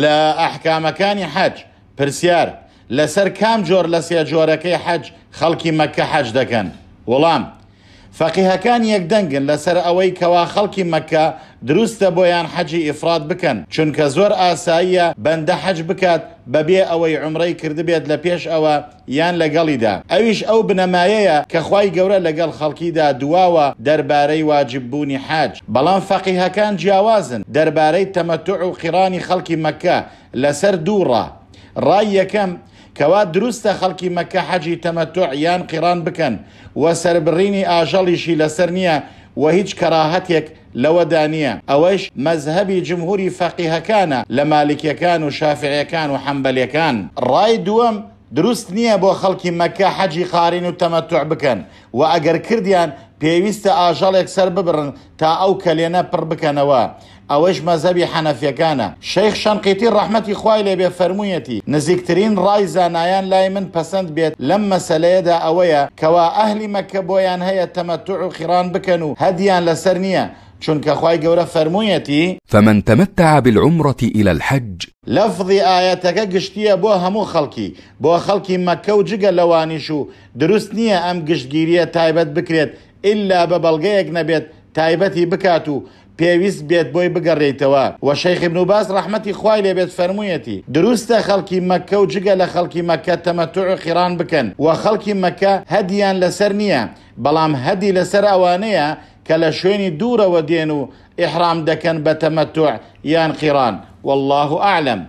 لە ئەحکامەکانی حەج پرسیار لەسەر کام جۆر لە سێ جۆرەکەی حەج خەڵکی مەکە حەج دەکەن وەڵام فەقیهەکان یەکدەنگن لەسەر ئەوەی کەوا خەڵکی مەکە دروستە بۆیان حەجی ئیفراد بکەن چونکە زۆر ئاساییە بەندە حەج بکات بەبێ ئەوەی عمرەی کردبێت لە پێش ئەوە یان لەگەڵیدا ئەویش ئەو بنەمایەیە کە خی گەورە لەگەڵ خەڵکیدا دواوە دەربارەی واجببوونی حاج بەڵام فەقیهەکان جیاوازن دەربارەی تەمەتوع و قیرانی خەڵکی مەکە لەسەر دووڕە ڕای یەکەم کەوا دروستە خەڵکی مەکە حەجی تەمەتۆ یان قیران بکەن و سربڕینی ئاژەڵیشی لەسەر نییە و هیچ کەراهەتێک لەوەدا نییە ئەوەش مەزهبی جمهوری فەقیهەکانە لە مالکیەکان و شافعیەکان و حەمبەلەکان ڕای دووەم دروست نییە بۆ خەڵکی مەکە حەجی خارین و تەمەتوع بکەن و ئەگەر کردیان پێویستە آجال سەر ببرن تا ئەو کەلێنە پڕ بکەنەوە ئەوەش مەزەبی حەنەفیەکانە شەیخ شەنقیتی ڕەحمەتی خوای لێبێ فەرموویەتی نزیکترین ڕای زانایان لای من پەسەند بێت لەم مەسلەیەدا ئەوەیە کەوا اهل مەکە بۆیان هەیە تمتع و خیران بکەن و هەدیان لەسەر نییە چونك خواي جورا فرمويتي فمن تمتع بالعمرة إلى الحج لفظ آياتك قشتية بو همو خلقي بو خلقي مكة وجيقا لواني شو دروس أم قشتگيرية تايبت بكريت ئللا بە بەڵگەیەک نەبێت تایبەتی بکات و پێویست بێت بۆی بگەڕێیتەوە و شەیخبن و باس ڕحمەتی خوای لێبێت فەرموویەتی دروستە خەڵکی مەکە و جگە لە خەڵکی مەکە تەمەتوع خیران بکەن و خەڵکی مەکە هەدیان لەسەر نییە بەڵام هەدی لەسەر ئەوانەیە کە لە شوێنی دوورەوە دێن و ئحرام دەکەن بە تەمەتوع یان خیران والله ئاعلم.